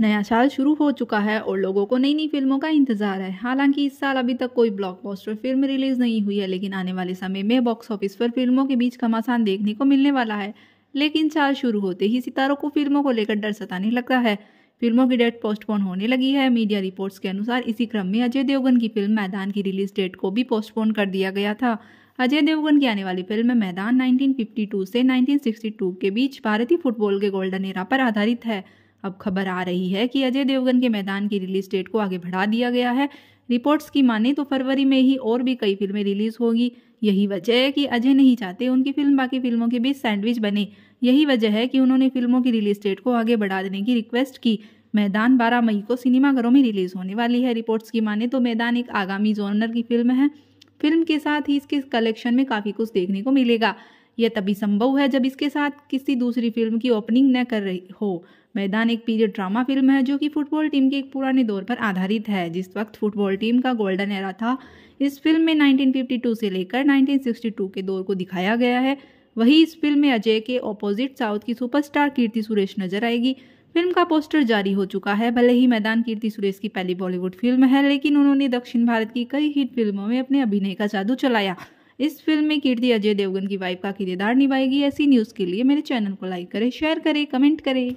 नया साल शुरू हो चुका है और लोगों को नई नई फिल्मों का इंतजार है हालांकि इस साल अभी तक कोई ब्लॉकबस्टर फिल्म रिलीज नहीं हुई है लेकिन आने वाले समय में बॉक्स ऑफिस पर फिल्मों के बीच घमासान देखने को मिलने वाला है लेकिन साल शुरू होते ही सितारों को फिल्मों को लेकर डर सताने लगता है फिल्मों की डेट पोस्टपोन होने लगी है मीडिया रिपोर्ट्स के अनुसार इसी क्रम में अजय देवगन की फिल्म मैदान की रिलीज डेट को भी पोस्टपोन कर दिया गया था अजय देवगन की आने वाली फिल्म मैदान 1952 से 1962 के बीच भारतीय फुटबॉल के गोल्डन एरा पर आधारित है अब खबर आ रही है कि अजय देवगन के मैदान की रिलीज डेट को आगे बढ़ा दिया गया है रिपोर्ट्स की माने तो फरवरी में ही और भी कई फिल्में रिलीज होगी यही वजह है कि अजय नहीं चाहते उनकी फिल्म बाकी फिल्मों के बीच सैंडविच बने यही वजह है कि उन्होंने फिल्मों की रिलीज डेट को आगे बढ़ा देने की रिक्वेस्ट की मैदान 12 मई को सिनेमाघरों में रिलीज होने वाली है रिपोर्ट्स की माने तो मैदान एक आगामी जोनर की फिल्म है फिल्म के साथ ही इसके कलेक्शन में काफ़ी कुछ देखने को मिलेगा यह तभी संभव है जब इसके साथ किसी दूसरी फिल्म की ओपनिंग न कर रही हो मैदान एक पीरियड ड्रामा फिल्म है जो कि फुटबॉल टीम के एक पुराने दौर पर आधारित है जिस वक्त फुटबॉल टीम का गोल्डन एरा था इस फिल्म में 1952 से लेकर 1962 के दौर को दिखाया गया है वही इस फिल्म में अजय के ऑपोजिट साउथ की सुपरस्टार कीर्ति सुरेश नजर आएगी फिल्म का पोस्टर जारी हो चुका है भले ही मैदान कीर्ति सुरेश की पहली बॉलीवुड फिल्म है लेकिन उन्होंने दक्षिण भारत की कई हिट फिल्मों में अपने अभिनय का जादू चलाया इस फिल्म में कीर्ति अजय देवगन की वाइफ का किरदार निभाएगी ऐसी न्यूज़ के लिए मेरे चैनल को लाइक करें शेयर करें कमेंट करें